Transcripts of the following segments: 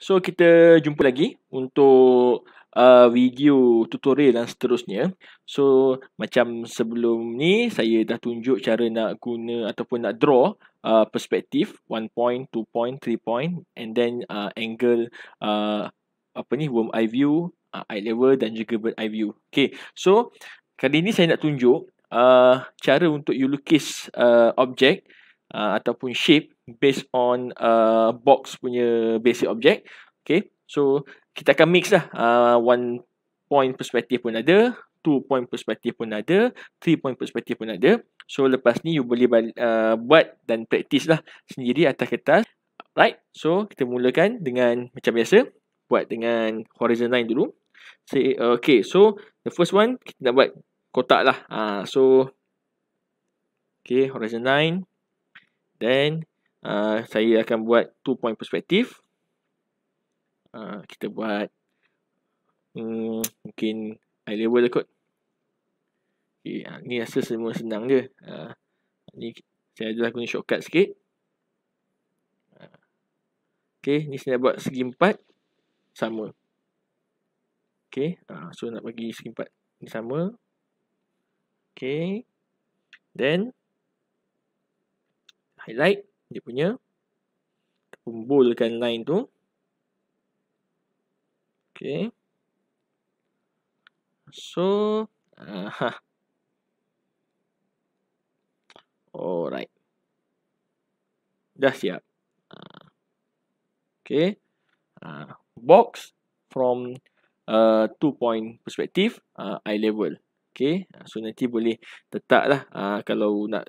So kita jumpa lagi untuk uh, video tutorial dan seterusnya. So macam sebelum ni saya dah tunjuk cara nak guna ataupun nak draw uh, perspektif 1 point, 2 point, 3 point and then uh, angle uh, apa ni worm eye view, uh, eye level dan juga bird eye view. Okay, so kali ni saya nak tunjuk uh, cara untuk you lukis uh, objek uh, ataupun shape based on uh, box punya basic object. Okay, so kita akan mix lah. Uh, one point perspective pun ada, two point perspective pun ada, three point perspective pun ada. So lepas ni you boleh uh, buat dan practice lah sendiri atas kertas. Right, so kita mulakan dengan macam biasa. Buat dengan horizon line dulu. Say, okay, so the first one kita nak buat kotak lah. Uh, so, okay, horizon line. Then, uh, saya akan buat two point perspektif. Uh, ah, kita buat hmm, mungkin eye level dekat. Lah okay, uh, ni rasa semua senang je. Uh, ni saya dah guna shortcut sikit. Okay, ni saya buat segi empat. Sama. Okay, uh, so nak bagi segi empat. Ni sama. Okay. Then, highlight dia punya kumpulkan line tu okey so aha alright dah siap okey ah, box from uh, two point perspective uh, eye level okay. so nanti boleh letaklah uh, kalau nak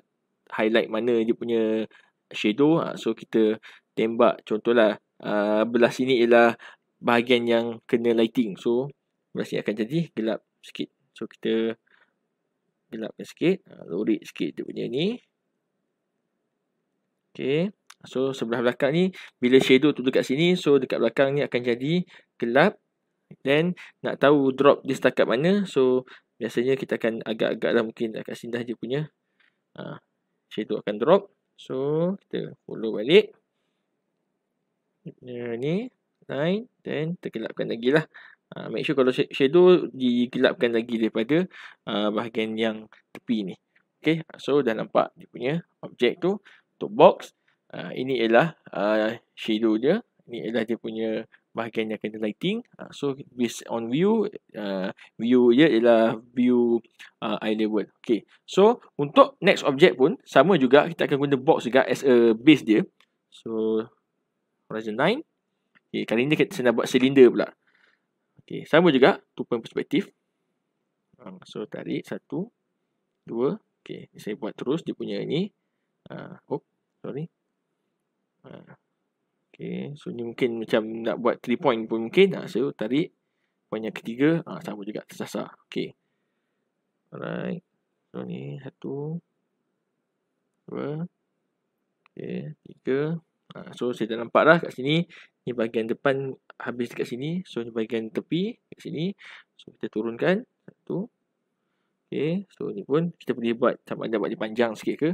highlight mana dia punya shadow. Ah, so kita tembak contohlah uh, belah sini ialah bahagian yang kena lighting. So belah sini akan jadi gelap sikit. So kita gelap sikit. Uh, lorik sikit dia punya ni. Okay. So sebelah belakang ni bila shadow tu dekat sini. So dekat belakang ni akan jadi gelap. Then nak tahu drop dia setakat mana. So biasanya kita akan agak-agak lah mungkin akan sindah dia punya. Uh, shadow akan drop. So, kita follow balik. Ni, 9, 10, terkelapkan lagi lah. Uh, make sure kalau shadow dikelapkan lagi daripada uh, bahagian yang tepi ni. Okay, so dah nampak dia punya objek tu. Untuk box, uh, ini ialah uh, shadow dia. Ini ialah dia punya bahagian yang kena lighting uh, so based on view uh, view ia ialah view uh, eye level okay so untuk next object pun sama juga kita akan guna box juga as a base dia so horizon 9 okay kali ni kita nak buat silinder pula okay sama juga two point perspective so tarik satu dua okay saya buat terus dia punya ni uh, oh sorry Okay. So, ni mungkin macam nak buat 3 point pun mungkin. Ha, so, tarik. Point yang ketiga. Ha, sama juga tersasar. Okay. Alright. So, ni satu. Dua. Okay. Tiga. Ha, so, saya dah nampak dah kat sini. Ni bahagian depan habis dekat sini. So, ni bahagian tepi kat sini. So, kita turunkan. Satu. Okay. So, ni pun kita boleh buat sama ada buat dia panjang sikit ke.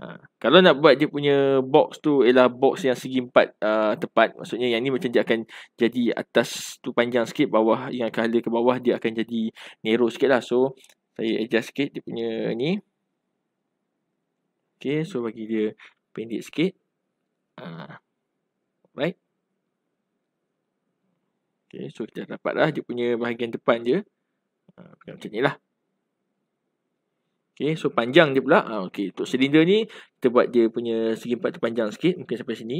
Ha. kalau nak buat dia punya box tu ialah box yang segi empat uh, tepat maksudnya yang ni macam dia akan jadi atas tu panjang sikit bawah yang kala ke bawah dia akan jadi narrow sikit lah so saya adjust sikit dia punya ni Okay, so bagi dia pendek sikit uh, ha. right Okay, so kita dapat lah dia punya bahagian depan dia ha, uh, macam ni lah Okay, so panjang dia pula. Ha, ah, okay, untuk silinder ni, kita buat dia punya segi empat tu panjang sikit. Mungkin sampai sini.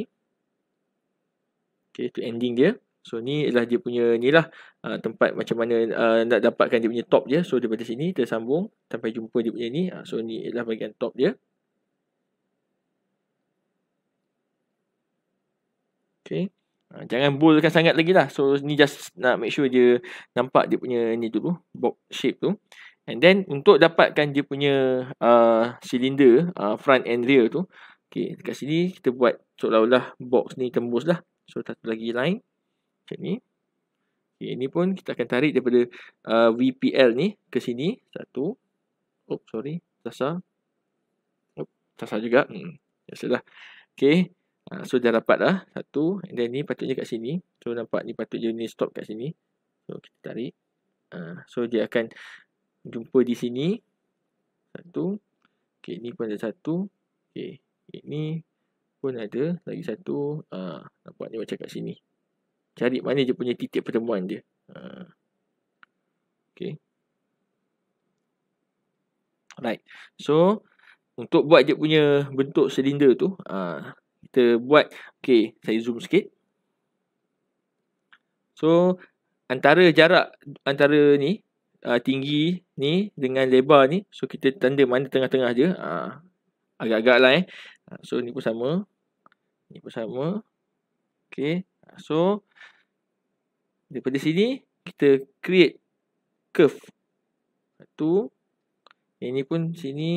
Okay, tu ending dia. So, ni adalah dia punya ni lah. Uh, tempat macam mana uh, nak dapatkan dia punya top dia. So, daripada sini, tersambung. Sampai jumpa dia punya ni. Uh, so, ni adalah bagian top dia. Okay. Uh, jangan bolkan sangat lagi lah. So, ni just nak make sure dia nampak dia punya ni dulu. Box shape tu. And then untuk dapatkan dia punya silinder uh, uh, front and rear tu. Okay, dekat sini kita buat seolah-olah box ni tembus lah. So, satu lagi line. Macam ni. Okay, ni pun kita akan tarik daripada uh, VPL ni ke sini. Satu. Oh, sorry. Tasar. Oh, tasar juga. Hmm, biasalah. Okay. Uh, so, dah dapat lah. Satu. And then ni patutnya kat sini. So, nampak ni patut patutnya ni stop kat sini. So, kita tarik. Uh, so, dia akan jumpa di sini. Satu. Okey, ni pun ada satu. Okey, ini pun ada lagi satu. Ah, ha, nampaknya macam kat sini. Cari mana dia punya titik pertemuan dia. Ha. Okey. Right. So, untuk buat dia punya bentuk silinder tu, ha, kita buat, okey, saya zoom sikit. So, antara jarak antara ni, uh, tinggi ni dengan lebar ni. So kita tanda mana tengah-tengah je. Ah, agak-agak lah eh. Ah, so ni pun sama. Ni pun sama. Okay. Ah, so daripada sini kita create curve. Satu. Yang ni pun sini.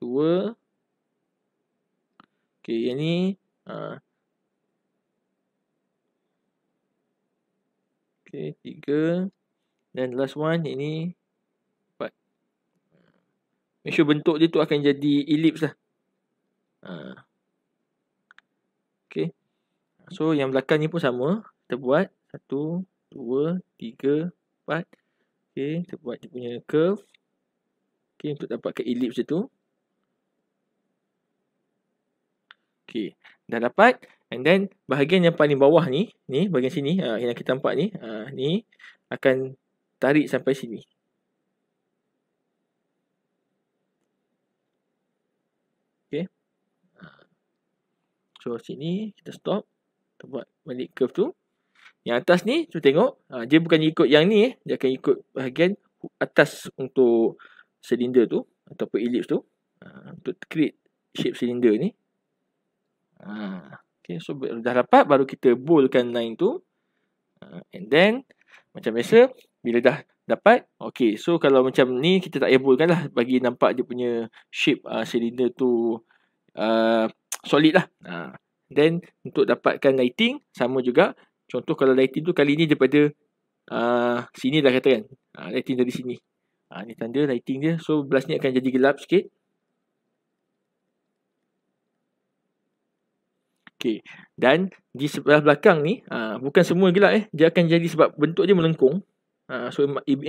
Dua. Okay yang ni. Uh, okay tiga. Dan last one ini empat. Make sure bentuk dia tu akan jadi ellipse lah. Ha. Okay. So yang belakang ni pun sama. Kita buat. Satu, dua, tiga, empat. Okay. Kita buat dia punya curve. Okay. Untuk dapatkan ellipse dia tu. Okay. Dah dapat. And then bahagian yang paling bawah ni. Ni bahagian sini. Uh, yang kita nampak ni. Uh, ni akan tarik sampai sini. Okey. Ha. So sini kita stop. Kita buat balik curve tu. Yang atas ni tu tengok. Ha, dia bukan ikut yang ni. Eh. Dia akan ikut bahagian atas untuk silinder tu. Ataupun ellipse tu. Ha, untuk create shape silinder ni. Okay, so dah dapat baru kita bolkan line tu. And then macam biasa bila dah dapat okey so kalau macam ni kita tak payah bulkanlah bagi nampak dia punya shape uh, ah, silinder tu uh, solid lah uh, then untuk dapatkan lighting sama juga contoh kalau lighting tu kali ni daripada uh, sini dah kata kan uh, lighting dari sini uh, ni tanda lighting dia so blast ni akan jadi gelap sikit Okay. Dan di sebelah belakang ni, aa, bukan semua gelap eh. Dia akan jadi sebab bentuk dia melengkung. Ah, so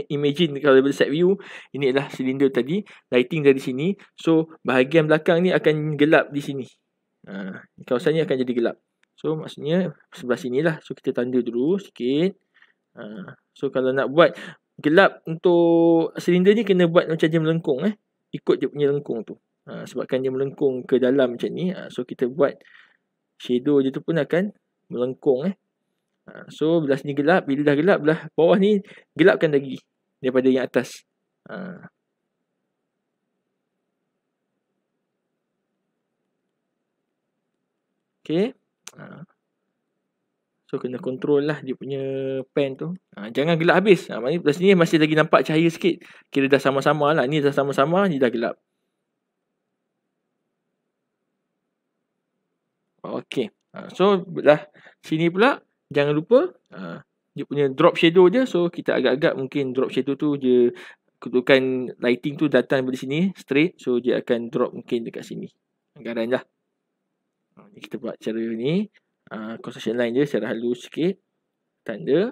imagine kalau dari set view ini adalah silinder tadi lighting dari sini so bahagian belakang ni akan gelap di sini uh, ah, kawasan ni akan jadi gelap so maksudnya sebelah sini lah. so kita tanda dulu sikit uh, so kalau nak buat gelap untuk silinder ni kena buat macam dia melengkung eh ikut dia punya lengkung tu uh, sebabkan dia melengkung ke dalam macam ni uh, so kita buat shadow dia tu pun akan melengkung eh Ha, so bila sini gelap, bila dah gelap belah bawah ni gelapkan lagi daripada yang atas. Ha. Okay. Ha. So kena kontrol lah dia punya pen tu. Ha, jangan gelap habis. Ha, maknanya belah sini masih lagi nampak cahaya sikit. Kira dah sama-sama lah. Ni dah sama-sama, ni dah gelap. Okay. Ha, so belah sini pula jangan lupa ha, dia punya drop shadow je so kita agak-agak mungkin drop shadow tu dia kedudukan lighting tu datang dari sini straight so dia akan drop mungkin dekat sini anggaran lah ha, kita buat cara ni ha, construction line je secara halus sikit tanda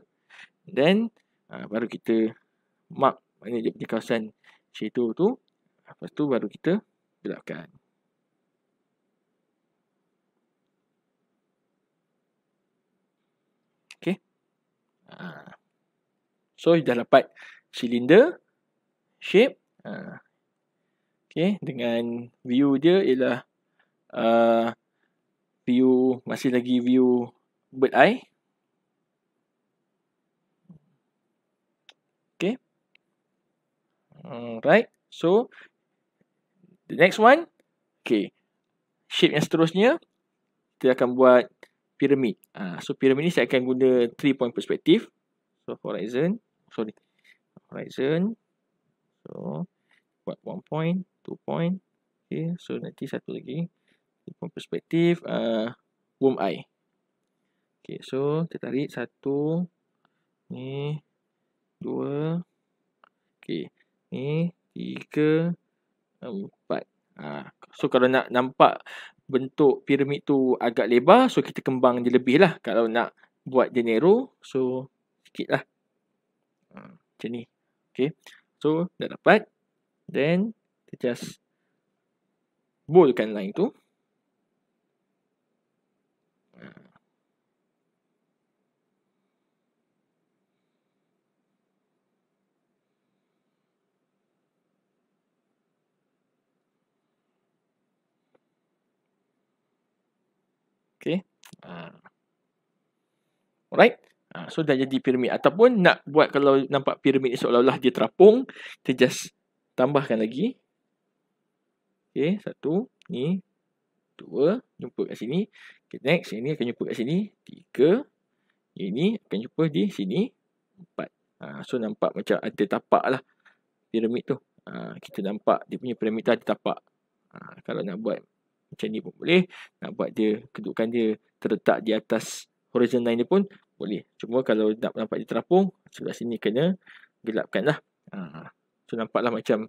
then ha, baru kita mark mana dia punya kawasan shadow tu lepas tu baru kita gelapkan Ha. So, dah dapat silinder shape. Ha. Okay, dengan view dia ialah uh, view, masih lagi view bird eye. Okay. Alright. So, the next one. Okay. Shape yang seterusnya, dia akan buat pyramid. Uh, so pyramid ni saya akan guna three point perspective. So horizon, sorry. Horizon. So buat one point, two point. Okay, so nanti satu lagi. three point perspective. Uh, ah, womb eye. Okay, so kita tarik satu. Ni. Dua. Okay. Ni. Tiga. Empat. Ah, so kalau nak nampak bentuk piramid tu agak lebar. So, kita kembang je lebih lah. Kalau nak buat dia narrow. So, sikit lah. Hmm, macam ni. Okay. So, dah dapat. Then, kita just boldkan line tu. Uh, alright. Uh, so dah jadi piramid. Ataupun nak buat kalau nampak piramid ni seolah-olah dia terapung. Kita just tambahkan lagi. Okay. Satu. Ni. Dua. Jumpa kat sini. Okay. Next. Ini akan jumpa kat sini. Tiga. Ini akan jumpa di sini. Empat. Uh, so nampak macam ada tapak lah. Piramid tu. Uh, kita nampak dia punya piramid tu ada tapak. Uh, kalau nak buat macam ni pun boleh. Nak buat dia, kedudukan dia terletak di atas horizon line dia pun boleh. Cuma kalau nak nampak dia terapung, sebelah sini kena gelapkan lah. Ha, so nampaklah macam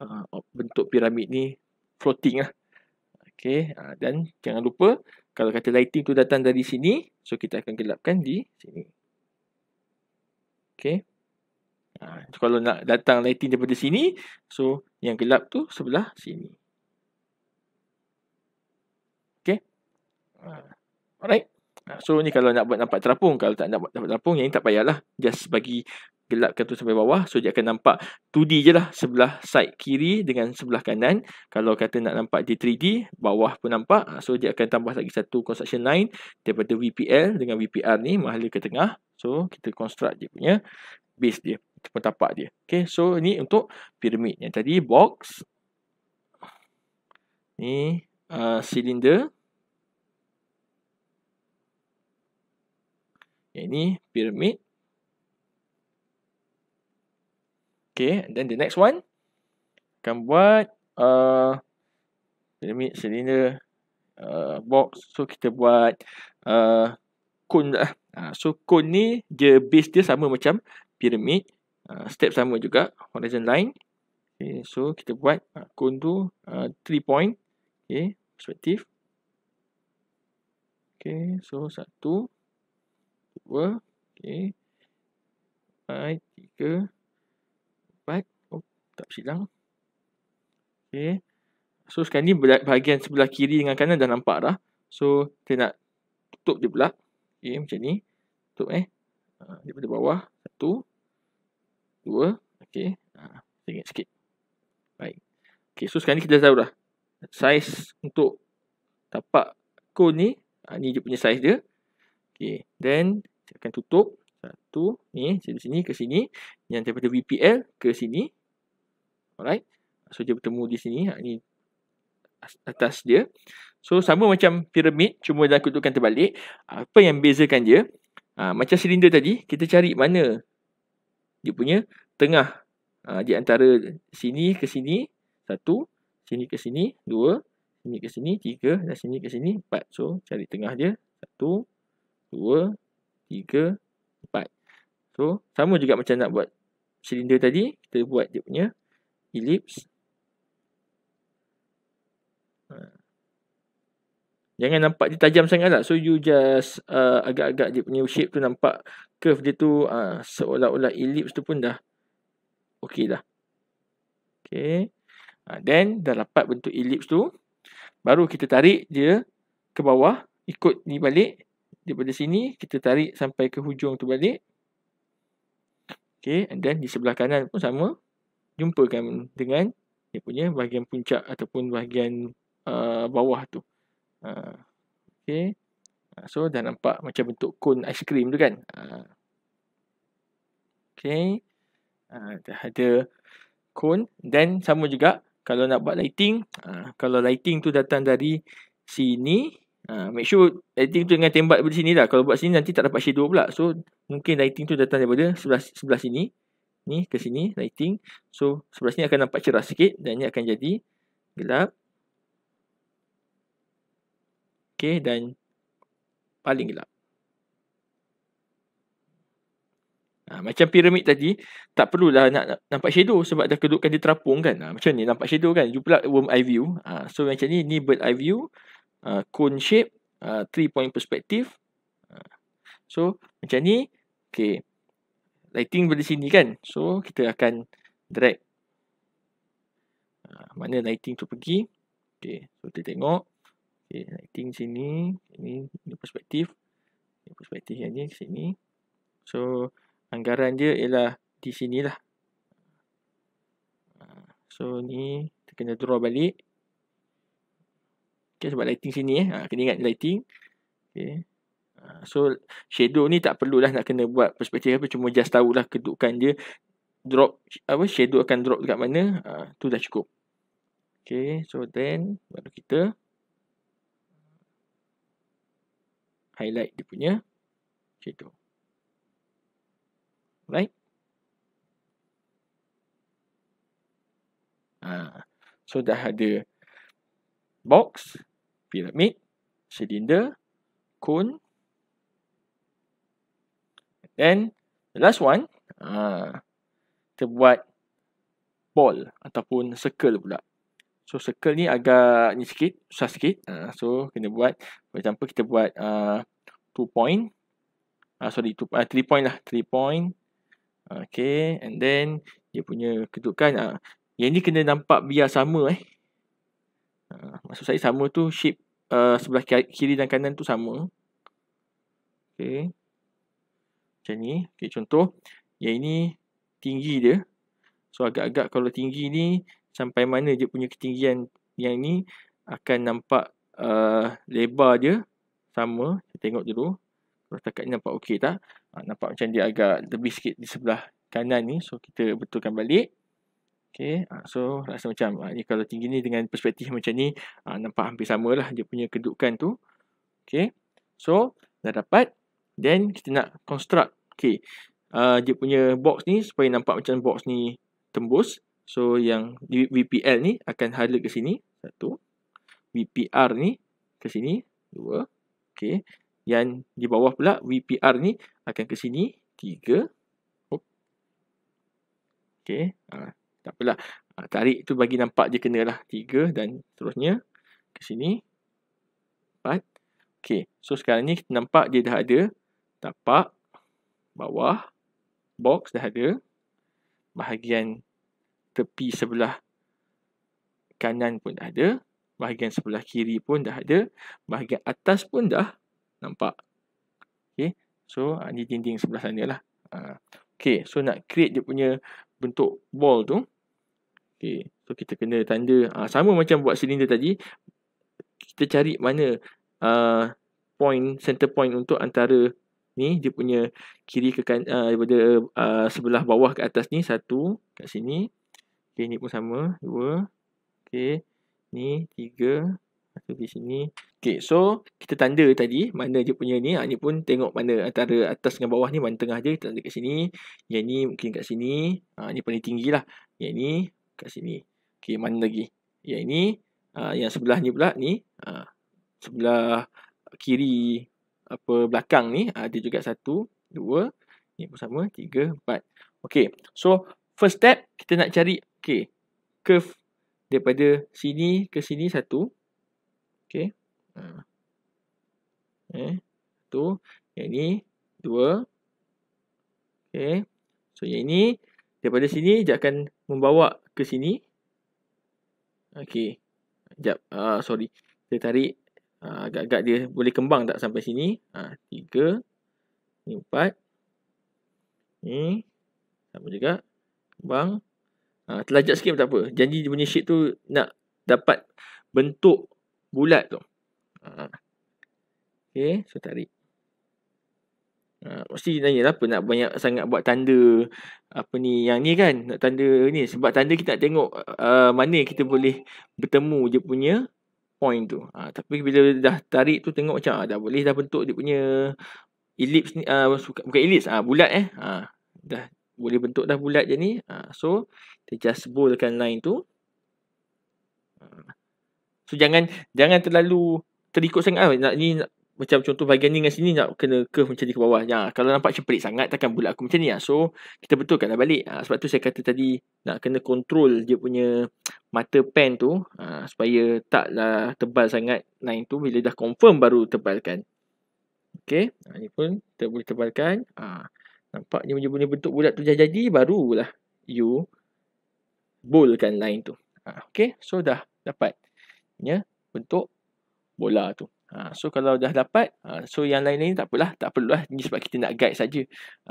ha, bentuk piramid ni floating lah. Okay. Ha, dan jangan lupa, kalau kata lighting tu datang dari sini, so kita akan gelapkan di sini. Okay. Ha, so kalau nak datang lighting daripada sini, so yang gelap tu sebelah sini. Ah. Alright. Ah. So ni kalau nak buat nampak terapung Kalau tak nak buat nampak terapung Yang ni tak payahlah Just bagi gelapkan tu sampai bawah So dia akan nampak 2D je lah Sebelah side kiri dengan sebelah kanan Kalau kata nak nampak dia 3D Bawah pun nampak ah, So dia akan tambah lagi satu construction line Daripada VPL dengan VPR ni Mahala ke tengah So kita construct dia punya Base dia Ataupun tapak dia Okay so ni untuk pyramid Yang tadi box Ni uh, Silinder Yang ini pyramid. Okay, then the next one. Akan buat uh, pyramid, cylinder, uh, box. So, kita buat uh, cone Uh, ah, ah, so, cone ni dia base dia sama macam pyramid. Uh, step sama juga, horizon line. Okay, so, kita buat uh, cone tu 3 uh, point. Okay, perspektif. Okay, so satu equal okay, 5, 3, 4 oh, tak silap okay. so sekarang ni bahagian sebelah kiri dengan kanan dah nampak dah so kita nak tutup dia pula okay, macam ni tutup eh ha, daripada bawah 1 2 ok tengok sikit baik ok so sekarang ni kita tahu dah size untuk tapak cone ni ha, ni dia punya size dia ok then saya akan tutup satu ni dari sini ke sini yang daripada VPL ke sini alright so dia bertemu di sini ha, ni atas dia so sama macam piramid cuma dah kutukkan terbalik apa yang bezakan dia ha, macam silinder tadi kita cari mana dia punya tengah ha, di antara sini ke sini satu sini ke sini dua sini ke sini tiga dan sini ke sini empat so cari tengah dia satu dua tiga, empat. So, sama juga macam nak buat silinder tadi. Kita buat dia punya ellipse. Ha. Jangan nampak dia tajam sangat lah. So, you just uh, agak-agak uh, dia punya shape tu nampak curve dia tu uh, seolah-olah ellipse tu pun dah okey dah. Okay. Uh, ha, then, dah dapat bentuk ellipse tu. Baru kita tarik dia ke bawah. Ikut ni balik daripada sini kita tarik sampai ke hujung tu balik. Okey, dan di sebelah kanan pun sama. Jumpakan dengan dia punya bahagian puncak ataupun bahagian uh, bawah tu. Uh, Okey. Uh, so, dah nampak macam bentuk cone aiskrim tu kan. Uh, okay. Uh, dah ada cone. Dan sama juga kalau nak buat lighting. Kalau lighting tu datang dari sini. Ha, make sure lighting tu dengan tembak daripada sini lah. Kalau buat sini nanti tak dapat shadow pula. So, mungkin lighting tu datang daripada sebelah sebelah sini. Ni ke sini lighting. So, sebelah sini akan nampak cerah sikit dan ini akan jadi gelap. Okay, dan paling gelap. Ha, macam piramid tadi, tak perlulah nak, nak nampak shadow sebab dah kedudukan dia terapung kan. Ha, macam ni nampak shadow kan. You pula worm eye view. Ha, so, macam ni, ni bird eye view uh, cone shape, uh, three point perspective. Uh, so, macam ni, okay. Lighting boleh sini kan? So, kita akan drag. Uh, mana lighting tu pergi. Okay, so kita tengok. Okay, lighting sini. Ini, ini perspektif. Ini perspektif yang ni, sini. So, anggaran dia ialah di sinilah. Uh, so, ni kita kena draw balik. Okay, sebab lighting sini eh. Ha, kena ingat lighting. Okay. Ha, so, shadow ni tak perlulah nak kena buat perspektif apa. Cuma just tahulah kedudukan dia. Drop, apa, shadow akan drop dekat mana. Ha, tu dah cukup. Okay, so then, baru kita. Highlight dia punya shadow. Right? Ha, so, dah ada box. Box piramid, cylinder, cone. Then the last one, ah, kita buat ball ataupun circle pula. So circle ni agak ni sikit, susah sikit. Ah, so kena buat, for example kita buat ah, two point. Ah, sorry, two, ah, three point lah, three point. Okay, and then dia punya kedudukan. Ah, yang ni kena nampak biar sama eh. Ah, maksud saya sama tu shape uh, sebelah kiri dan kanan tu sama. Okey. Macam ni. Okey contoh yang ini tinggi dia. So agak-agak kalau tinggi ni sampai mana dia punya ketinggian yang ni akan nampak uh, lebar dia sama. Kita tengok dulu. Kalau setakat ni nampak okey tak? Ha, nampak macam dia agak lebih sikit di sebelah kanan ni. So kita betulkan balik. Okay, ah, so rasa macam ah, ni kalau tinggi ni dengan perspektif macam ni, ah, nampak hampir samalah dia punya kedudukan tu. Okay, so dah dapat. Then kita nak construct. Okay, dia punya box ni supaya nampak macam box ni tembus. So yang VPL ni akan hala ke sini, satu. VPR ni ke sini, dua. Okay, yang di bawah pula VPR ni akan ke sini, tiga. Okay, okay. Tak apalah. Ah, tarik tu bagi nampak je kenalah. tiga dan terusnya Ke sini. 4. Okey. So sekarang ni kita nampak dia dah ada. Tapak. Bawah. Box dah ada. Bahagian tepi sebelah kanan pun dah ada. Bahagian sebelah kiri pun dah ada. Bahagian atas pun dah nampak. Okey. So ah, ni dinding sebelah sana lah. Ah, okey. So nak create dia punya bentuk ball tu. Okey, so kita kena tanda ha, sama macam buat silinder tadi. Kita cari mana uh, point center point untuk antara ni dia punya kiri ke kan uh, daripada uh, sebelah bawah ke atas ni satu kat sini. Okey, ni pun sama, dua. Okey, ni tiga, So, di sini. Okay, so kita tanda tadi mana dia punya ni. Ha, ni pun tengok mana antara atas dengan bawah ni, mana tengah dia. Kita tanda kat sini. Yang ni mungkin kat sini. Ha, ni paling tinggi lah. Yang ni kat sini. Okay, mana lagi? Yang ni, ha, yang sebelah ni pula ni. Ha, sebelah kiri apa belakang ni ha, dia juga satu, dua. Ni pun sama, tiga, empat. Okay, so first step kita nak cari okay, curve daripada sini ke sini satu. Okey. Ha. Eh, tu yang ni 2. Okey. So yang ini daripada sini dia akan membawa ke sini. Okey. Jap. Ah uh, sorry. saya tarik ah, agak-agak uh, dia boleh kembang tak sampai sini. Ah uh, 3 ni 4. Ni sama juga. Kembang. Ah uh, terlajak sikit tak apa. Janji dia punya shape tu nak dapat bentuk bulat tu. Ah. Okay, so tarik. Uh, mesti tanya lah apa nak banyak sangat buat tanda apa ni yang ni kan nak tanda ni sebab tanda kita nak tengok uh, mana kita boleh bertemu dia punya point tu uh, tapi bila dah tarik tu tengok macam uh, dah boleh dah bentuk dia punya ellipse ni uh, bukan ellipse uh, bulat eh uh, dah boleh bentuk dah bulat je ni uh, so kita just bolehkan line tu uh, So jangan jangan terlalu terikut sangat ah nak ni nak, macam contoh bahagian ni dengan sini nak kena ke macam ni ke bawah. Ya, kalau nampak macam pelik sangat takkan bulat aku macam ni ah. So kita betulkanlah balik. Ha, sebab tu saya kata tadi nak kena kontrol dia punya mata pen tu ha, supaya taklah tebal sangat line tu bila dah confirm baru tebalkan. Okay, Ha, ah, ni pun kita boleh tebalkan. Ha, nampak dia punya bentuk bulat tu dah jadi barulah you bulkan line tu. Ha, Okey. So dah dapat punya bentuk bola tu. Ha, so kalau dah dapat, ha, so yang lain-lain tak apalah, tak perlulah ni sebab kita nak guide saja.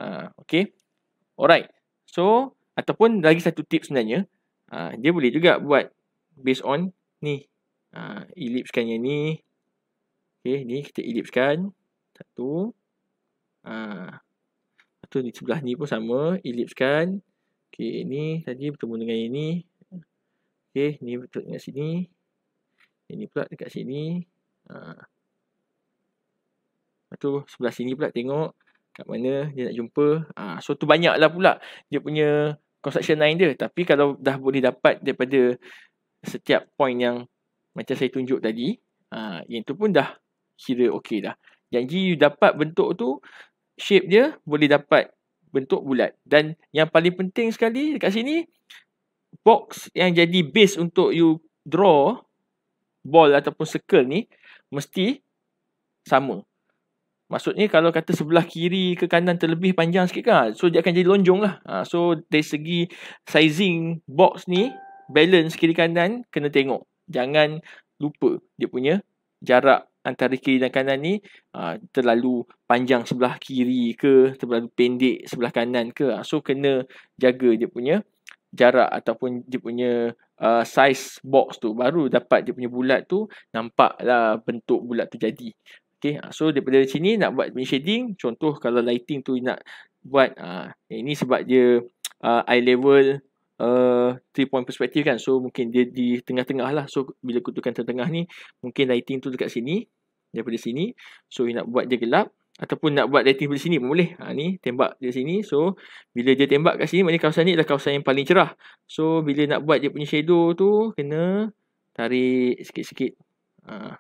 Ha, okay. Alright. So ataupun lagi satu tips sebenarnya, ha, dia boleh juga buat based on ni. Ha, elipskan yang ni. Okay, ni kita elipskan. Satu. Ha. Satu di sebelah ni pun sama. Elipskan. Okay, ni tadi bertemu dengan yang ni. Okay, ni bertemu dengan sini. Ini pula dekat sini. Ha. Tu sebelah sini pula tengok kat mana dia nak jumpa. Ha. So tu banyak lah pula dia punya construction line dia. Tapi kalau dah boleh dapat daripada setiap point yang macam saya tunjuk tadi. Ha. Yang tu pun dah kira okey dah. Janji you dapat bentuk tu, shape dia boleh dapat bentuk bulat. Dan yang paling penting sekali dekat sini, box yang jadi base untuk you draw ball ataupun circle ni mesti sama. Maksudnya kalau kata sebelah kiri ke kanan terlebih panjang sikit kan. So dia akan jadi lonjong lah. Ha, so dari segi sizing box ni balance kiri kanan kena tengok. Jangan lupa dia punya jarak antara kiri dan kanan ni ha, terlalu panjang sebelah kiri ke terlalu pendek sebelah kanan ke. Ha, so kena jaga dia punya jarak ataupun dia punya uh, size box tu baru dapat dia punya bulat tu nampaklah bentuk bulat tu jadi. Okay, ah, so daripada sini nak buat main shading, contoh kalau lighting tu nak buat uh, ini sebab dia uh, eye level uh, 3 point perspective kan. So mungkin dia di tengah-tengah lah. So bila kutukan tengah-tengah ni, mungkin lighting tu dekat sini daripada sini. So nak buat dia gelap ataupun nak buat dating di sini pun boleh. Ha, ni tembak di sini. So bila dia tembak kat sini maknanya kawasan ni adalah kawasan yang paling cerah. So bila nak buat dia punya shadow tu kena tarik sikit-sikit. Ha,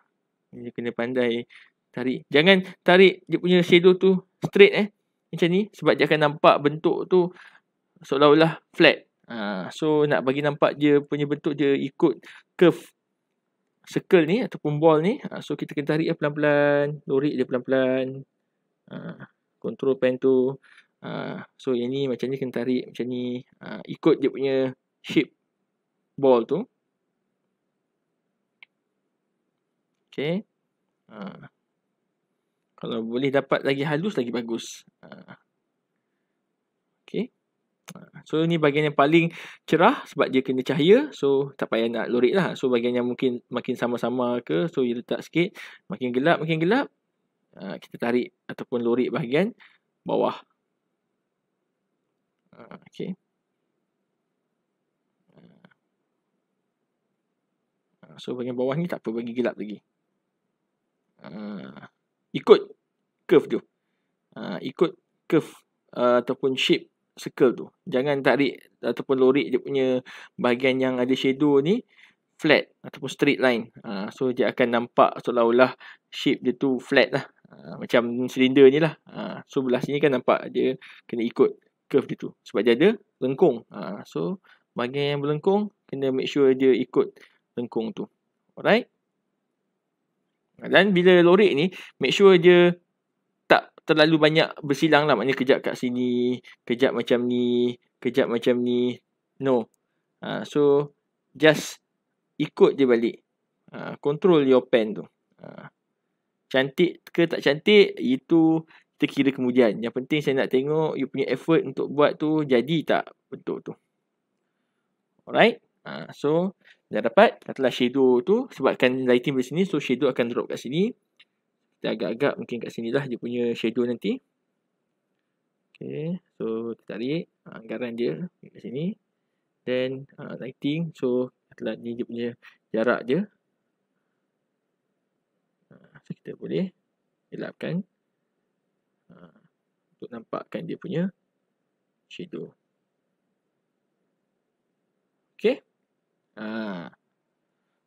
dia kena pandai tarik. Jangan tarik dia punya shadow tu straight eh. Macam ni sebab dia akan nampak bentuk tu seolah-olah flat. Ha, so nak bagi nampak dia punya bentuk dia ikut curve circle ni ataupun ball ni. Ha, so kita kena tarik lah pelan-pelan. Lorik dia pelan-pelan. Ah, control pen tu uh, so yang ni macam ni kena tarik macam ni uh, ikut dia punya shape ball tu ok uh, kalau boleh dapat lagi halus lagi bagus uh, ok So ni bagian yang paling cerah sebab dia kena cahaya So tak payah nak lorik lah So bagian yang mungkin makin sama-sama ke So dia letak sikit Makin gelap makin gelap Ah, kita tarik ataupun lorik bahagian bawah. Ah, okay. Ah. So bahagian bawah ni tak apa bagi gelap lagi. ikut curve tu. ikut curve ataupun shape circle tu. Jangan tarik ataupun lorik dia punya bahagian yang ada shadow ni flat ataupun straight line. so dia akan nampak seolah-olah shape dia tu flat lah. Ah, macam silinder ni lah. Ha, so belah sini kan nampak dia kena ikut curve dia tu. Sebab dia ada lengkung. Ha, so bahagian yang berlengkung kena make sure dia ikut lengkung tu. Alright. Dan bila lorik ni make sure dia tak terlalu banyak bersilang lah. Maknanya kejap kat sini, kejap macam ni, kejap macam ni. No. Ha, so just ikut dia balik. Ha, control your pen tu. Ha cantik ke tak cantik itu terkira kemudian yang penting saya nak tengok you punya effort untuk buat tu jadi tak betul tu alright ha, so dah dapat katalah shadow tu sebabkan lighting dari sini so shadow akan drop kat sini kita agak-agak mungkin kat sini lah dia punya shadow nanti Okay, so kita tarik anggaran ha, dia kat sini. Then uh, lighting, so katalah ni dia punya jarak dia. So, kita boleh elapkan ha, untuk nampakkan dia punya shadow. Okay. Ha.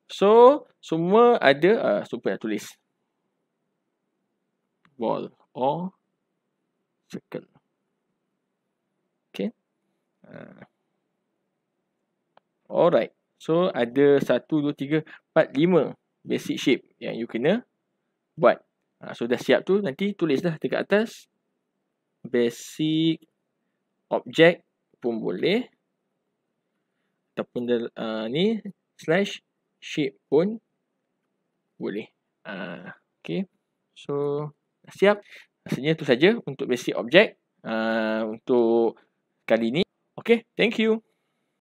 So, semua ada, uh, super nak tulis. Ball or circle. Okay. Ha. Alright. So, ada 1, 2, 3, 4, 5 basic shape yang you kena buat. Ha, so dah siap tu nanti tulislah dekat atas basic object pun boleh ataupun uh, ni slash shape pun boleh. Ha, okay. So dah siap. Rasanya tu saja untuk basic object uh, untuk kali ni. Okay. Thank you.